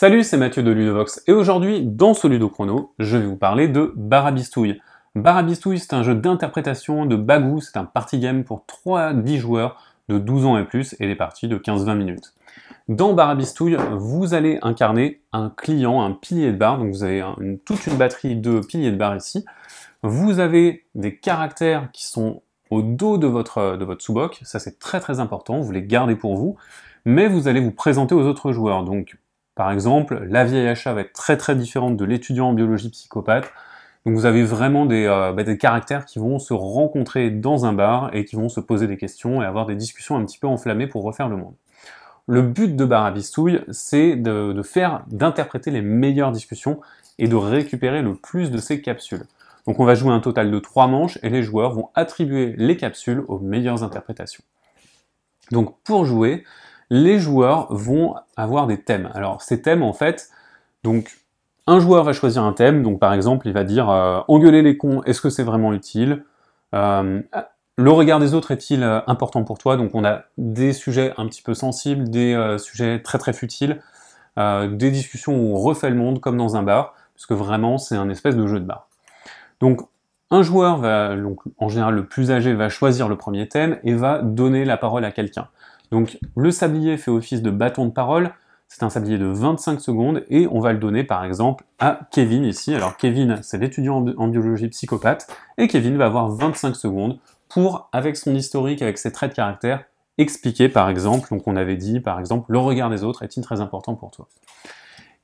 Salut, c'est Mathieu de Ludovox et aujourd'hui, dans ce Ludo Chrono, je vais vous parler de Barabistouille. Barabistouille, c'est un jeu d'interprétation de bagou, c'est un party game pour 3 à 10 joueurs de 12 ans et plus et des parties de 15-20 minutes. Dans Barabistouille, vous allez incarner un client, un pilier de bar, donc vous avez toute une batterie de piliers de bar ici. Vous avez des caractères qui sont au dos de votre, de votre sous-boc, ça c'est très très important, vous les gardez pour vous, mais vous allez vous présenter aux autres joueurs. Donc par exemple, la vieille achat va être très très différente de l'étudiant en biologie psychopathe. Donc vous avez vraiment euh, bah, des, caractères qui vont se rencontrer dans un bar et qui vont se poser des questions et avoir des discussions un petit peu enflammées pour refaire le monde. Le but de bistouille, c'est de, faire, d'interpréter les meilleures discussions et de récupérer le plus de ces capsules. Donc on va jouer un total de trois manches et les joueurs vont attribuer les capsules aux meilleures interprétations. Donc pour jouer, les joueurs vont avoir des thèmes. Alors ces thèmes en fait, donc un joueur va choisir un thème, donc par exemple il va dire euh, engueuler les cons, est-ce que c'est vraiment utile euh, Le regard des autres est-il euh, important pour toi Donc on a des sujets un petit peu sensibles, des sujets très très futiles, des discussions où on refait le monde comme dans un bar, parce que vraiment c'est un espèce de jeu de bar. Donc un joueur va, donc en général le plus âgé, va choisir le premier thème et va donner la parole à quelqu'un. Donc le sablier fait office de bâton de parole, c'est un sablier de 25 secondes et on va le donner par exemple à Kevin ici. Alors Kevin, c'est l'étudiant en biologie psychopathe et Kevin va avoir 25 secondes pour, avec son historique, avec ses traits de caractère, expliquer par exemple, donc on avait dit par exemple, le regard des autres est-il très important pour toi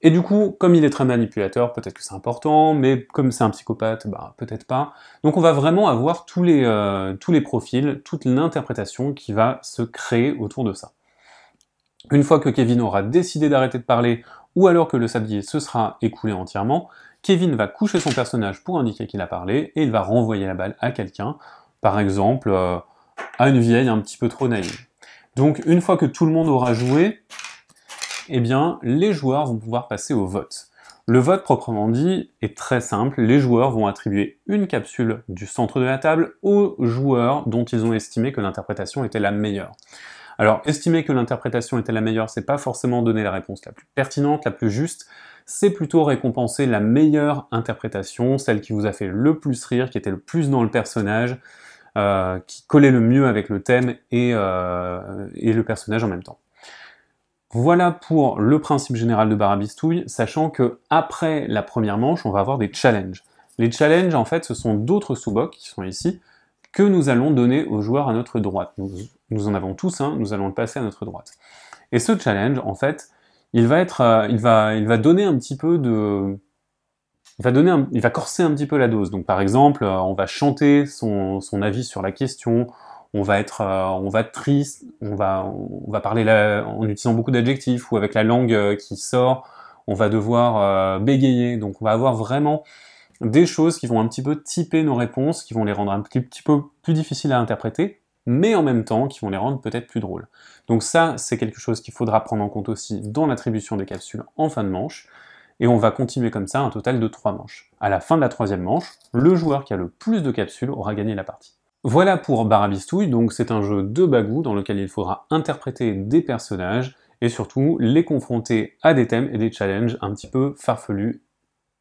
et du coup, comme il est très manipulateur, peut-être que c'est important, mais comme c'est un psychopathe, bah, peut-être pas. Donc on va vraiment avoir tous les, euh, tous les profils, toute l'interprétation qui va se créer autour de ça. Une fois que Kevin aura décidé d'arrêter de parler, ou alors que le sablier se sera écoulé entièrement, Kevin va coucher son personnage pour indiquer qu'il a parlé, et il va renvoyer la balle à quelqu'un, par exemple euh, à une vieille un petit peu trop naïve. Donc une fois que tout le monde aura joué, eh bien, les joueurs vont pouvoir passer au vote. Le vote proprement dit est très simple, les joueurs vont attribuer une capsule du centre de la table aux joueurs dont ils ont estimé que l'interprétation était la meilleure. Alors, estimer que l'interprétation était la meilleure, c'est pas forcément donner la réponse la plus pertinente, la plus juste, c'est plutôt récompenser la meilleure interprétation, celle qui vous a fait le plus rire, qui était le plus dans le personnage, euh, qui collait le mieux avec le thème et euh, le personnage en même temps. Voilà pour le principe général de Barabistouille, sachant que après la première manche, on va avoir des challenges. Les challenges, en fait, ce sont d'autres sous-bocs qui sont ici, que nous allons donner aux joueurs à notre droite. Nous, en avons tous un, nous allons le passer à notre droite. Et ce challenge, en fait, il va, être, euh, il va, donner un petit peu de... Il va, donner il va corser un petit peu la dose. Donc par exemple, euh, on va chanter son avis sur la question, on va être, euh, on va triste, on va, on va parler en utilisant beaucoup d'adjectifs ou avec la langue euh, qui sort, on va devoir euh, bégayer. Donc on va avoir vraiment des choses qui vont un petit peu typer nos réponses, qui vont les rendre un petit, peu plus difficiles à interpréter, mais en même temps qui vont les rendre peut-être plus drôles. Donc ça, c'est quelque chose qu'il faudra prendre en compte aussi dans l'attribution des capsules en fin de manche. Et on va continuer comme ça un total de trois manches. À la fin de la troisième manche, le joueur qui a le plus de capsules aura gagné la partie. Voilà pour Barabistouille, donc c'est un jeu de bagou dans lequel il faudra interpréter des personnages et surtout les confronter à des thèmes et des challenges un petit peu farfelus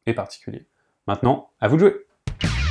et particuliers. Maintenant, à vous de jouer